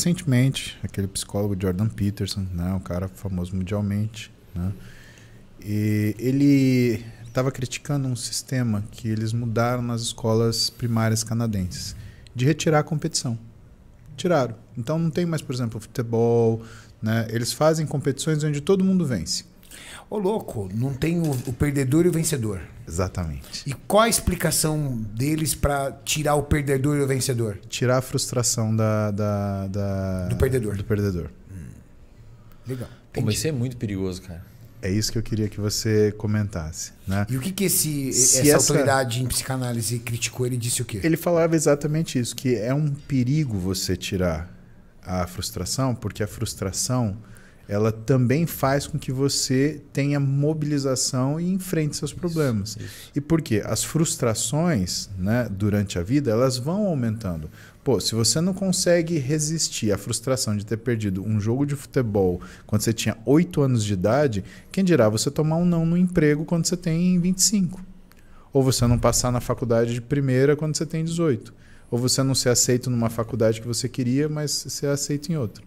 recentemente, aquele psicólogo Jordan Peterson, né, um cara famoso mundialmente, né, e ele estava criticando um sistema que eles mudaram nas escolas primárias canadenses, de retirar a competição. Tiraram. Então não tem mais, por exemplo, futebol, né, eles fazem competições onde todo mundo vence. Ô, louco, não tem o, o, perdedor e o vencedor. Exatamente. E qual a explicação deles para tirar o perdedor e o vencedor? Tirar a frustração da, da, da do perdedor. Do perdedor. Hum. Legal. Pô, mas isso é muito perigoso, cara. É isso que eu queria que você comentasse. Né? E o que, que esse, essa, essa autoridade em psicanálise criticou? Ele disse o quê? Ele falava exatamente isso, que é um perigo você tirar a frustração, porque a frustração ela também faz com que você tenha mobilização e enfrente seus problemas. Isso, isso. E por quê? As frustrações né, durante a vida elas vão aumentando. Pô, se você não consegue resistir à frustração de ter perdido um jogo de futebol quando você tinha 8 anos de idade, quem dirá você tomar um não no emprego quando você tem 25? Ou você não passar na faculdade de primeira quando você tem 18? Ou você não ser aceito numa faculdade que você queria, mas ser aceito em outra?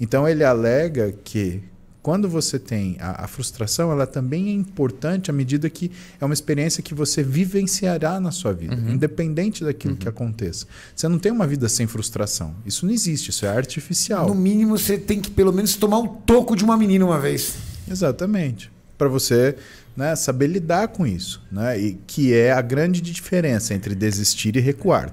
Então ele alega que quando você tem a, a, frustração, ela também é importante à medida que é uma experiência que você vivenciará na sua vida, uhum. independente daquilo uhum. que aconteça. Você não tem uma vida sem frustração. Isso não existe, isso é artificial. No mínimo, você tem que pelo menos tomar um toco de uma menina uma vez. Exatamente. Para você né, saber lidar com isso, né? E que é a grande diferença entre desistir e recuar,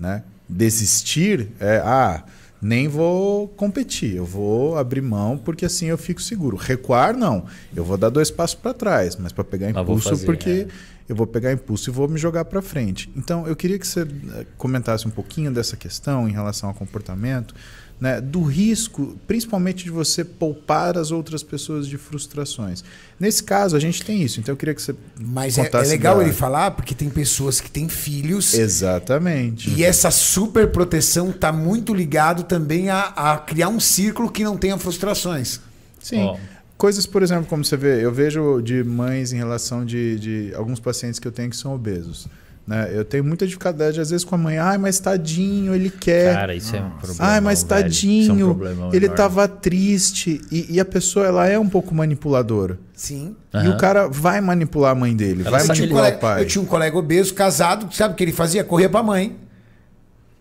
né? Desistir é ah, nem vou competir, eu vou abrir mão porque assim eu fico seguro. Recuar não, eu vou dar dois passos para trás, mas para pegar impulso fazer, porque é eu vou pegar impulso e vou me jogar para frente. Então, eu queria que você eh, comentasse um pouquinho dessa questão em relação ao comportamento, né, do risco, principalmente de você poupar as outras pessoas de frustrações. Nesse caso, a gente tem isso, então eu queria que você. Mas é, é, legal da... ele falar, porque tem pessoas que têm filhos. Exatamente. E essa super proteção está muito ligado também a, a criar um círculo que não tenha frustrações. Sim. Oh. Coisas, por exemplo, como você vê, eu vejo de mães em relação de, de alguns pacientes que eu tenho que são obesos. Né? Eu tenho muita dificuldade, às vezes, com a mãe. Ai, mas tadinho, ele quer. Cara, isso é um problema. Ai, mas velho. tadinho, é um ele tava triste. E, e, a pessoa, ela é um pouco manipuladora. Sim. Uhum. E o cara vai manipular a mãe dele, ela vai manipular o pai. Eu tinha um colega obeso, casado, sabe o que ele fazia? Corria pra mãe.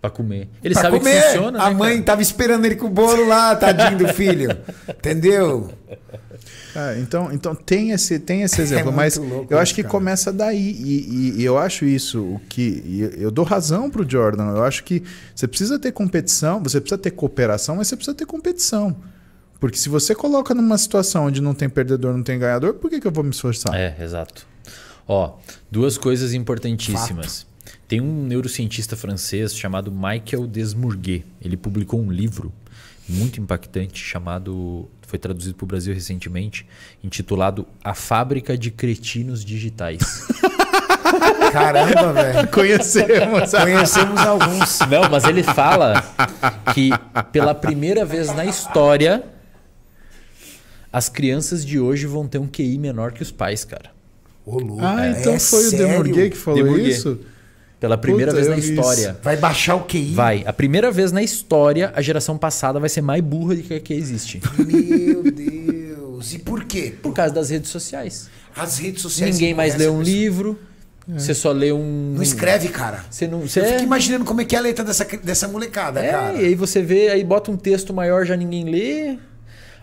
Pra comer. Ele pra sabe comer. que funciona. A né, mãe cara? tava esperando ele com o bolo lá, tadinho do filho. Entendeu? É, então, então tem esse, tem esse é exemplo, é mas louco, né, eu acho que começa daí. E, e, e, eu acho isso, o que. eu dou razão pro Jordan. Eu acho que você precisa ter competição, você precisa ter cooperação, mas você precisa ter competição. Porque se você coloca numa situação onde não tem perdedor, não tem ganhador, por que, que eu vou me esforçar? É, exato. Ó, duas coisas importantíssimas. Fato. Tem um neurocientista francês chamado Michael Desmourguet. Ele publicou um livro muito impactante chamado, foi traduzido para o Brasil recentemente, intitulado A Fábrica de Cretinos Digitais. Caramba, velho. Conhecemos. Conhecemos alguns. Não, mas ele fala que pela primeira vez na história as crianças de hoje vão ter um QI menor que os pais, cara. Ô, louco. Ah, é, então é foi sério? o Demurguet que falou Demurguet. isso? Pela primeira Puta, vez na história. Isso. Vai baixar o QI? Vai. A primeira vez na história, a geração passada vai ser mais burra do que a que existe. Meu Deus. E por quê? Por causa das redes sociais. As redes sociais. Ninguém mais é lê um pessoa. livro. É. Você só lê um. Não escreve, cara. Você não. Você eu fico é. imaginando como é que é a letra dessa, dessa molecada, é, cara. E aí você vê, aí bota um texto maior, já ninguém lê.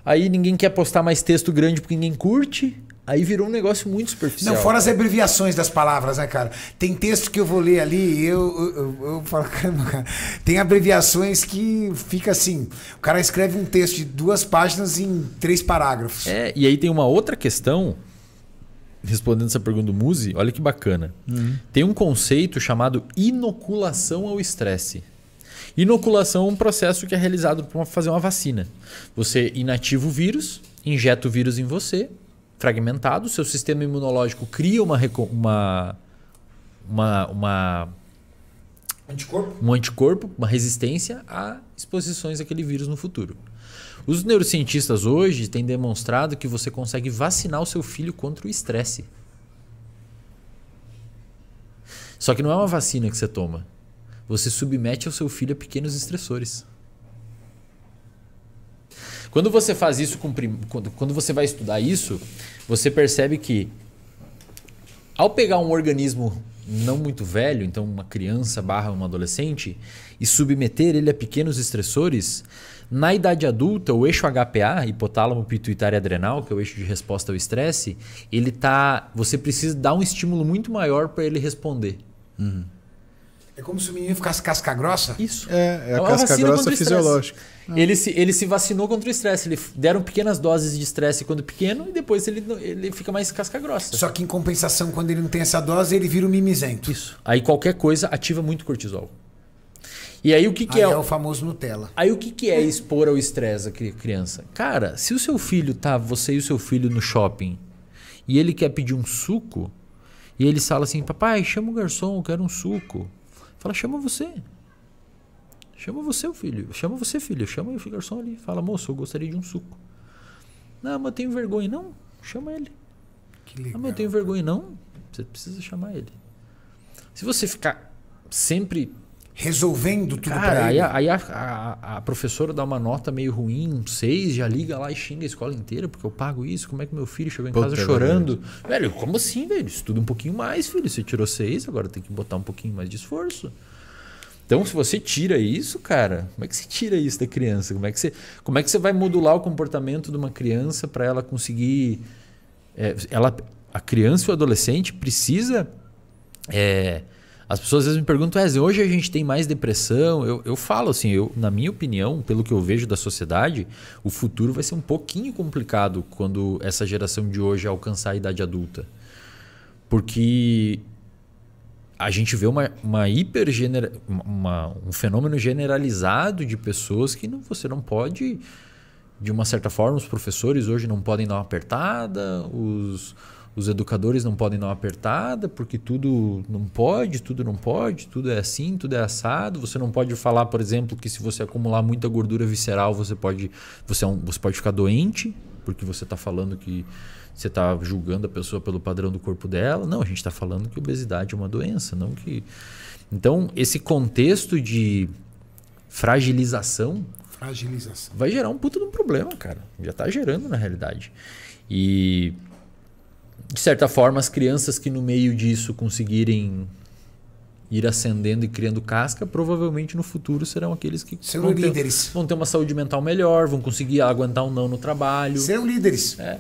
Aí ninguém quer postar mais texto grande porque ninguém curte. Aí virou um negócio muito superficial. Não, fora as abreviações das palavras, né, cara? Tem texto que eu vou ler ali, eu, eu, eu, eu falo, cara. Tem abreviações que fica assim: o cara escreve um texto de duas páginas em três parágrafos. É, e aí tem uma outra questão, respondendo essa pergunta do Muzi, olha que bacana. Uhum. Tem um conceito chamado inoculação ao estresse. Inoculação é um processo que é realizado para fazer uma vacina. Você inativa o vírus, injeta o vírus em você fragmentado, seu sistema imunológico cria uma, uma, uma, uma anticorpo. um anticorpo, uma resistência a exposições àquele vírus no futuro. Os neurocientistas hoje têm demonstrado que você consegue vacinar o seu filho contra o estresse. Só que não é uma vacina que você toma. Você submete o seu filho a pequenos estressores. Quando você faz isso com prim... quando você vai estudar isso, você percebe que ao pegar um organismo não muito velho, então uma criança barra um adolescente, e submeter ele a pequenos estressores, na idade adulta, o eixo HPA, hipotálamo pituitário adrenal, que é o eixo de resposta ao estresse, ele tá. Você precisa dar um estímulo muito maior para ele responder. Uhum. É como se o menino ficasse casca grossa? Isso. É, é a é casca grossa fisiológica. É. Ele, se, ele se vacinou contra o estresse. Ele deram pequenas doses de estresse quando pequeno e depois ele, ele fica mais casca grossa. Só que em compensação, quando ele não tem essa dose, ele vira um mimizento. Isso. Aí qualquer coisa ativa muito cortisol. E aí o que, que aí é? é o famoso Nutella. Aí o que, que é expor ao estresse a criança? Cara, se o seu filho tá, você e o seu filho no shopping e ele quer pedir um suco e ele fala assim, papai, chama o garçom, eu quero um suco. Fala, chama você. Chama você, o filho. Chama você, filho. Chama o garçom ali. Fala, moço, eu gostaria de um suco. Não, mas eu tenho vergonha. Não, chama ele. Que ah, legal. Não, mas eu tenho vergonha. Não, você precisa chamar ele. Se você ficar sempre resolvendo tudo Cara, aí, aí a, a, a, professora dá uma nota meio ruim, um 6, já liga lá e xinga a escola inteira, porque eu pago isso, como é que meu filho chegou em Puta casa é chorando? Verdade. Velho, como assim, velho? Estuda um pouquinho mais, filho. Você tirou 6, agora tem que botar um pouquinho mais de esforço. Então, se você tira isso, cara, como é que você tira isso da criança? Como é que você, como é que você vai modular o comportamento de uma criança para ela conseguir. É, ela, a criança e o adolescente precisa é, as pessoas às vezes me perguntam, Wesley, hoje a gente tem mais depressão? Eu, eu falo assim, eu, na minha opinião, pelo que eu vejo da sociedade, o futuro vai ser um pouquinho complicado quando essa geração de hoje alcançar a idade adulta. Porque a gente vê uma, uma hiper genera, uma, um fenômeno generalizado de pessoas que não, você não pode, de uma certa forma, os professores hoje não podem dar uma apertada, os os educadores não podem dar uma apertada, porque tudo não pode, tudo não pode, tudo é assim, tudo é assado. Você não pode falar, por exemplo, que se você acumular muita gordura visceral, você pode, você, é um, você pode ficar doente, porque você está falando que você está julgando a pessoa pelo padrão do corpo dela. Não, a gente está falando que obesidade é uma doença, não que. Então, esse contexto de fragilização. Fragilização. Vai gerar um puto de um problema, cara. Já está gerando na realidade. E de certa forma, as crianças que no meio disso conseguirem ir ascendendo e criando casca, provavelmente no futuro serão aqueles que serão vão líderes. Ter, vão ter uma saúde mental melhor, vão conseguir aguentar um não no trabalho. Serão líderes. É.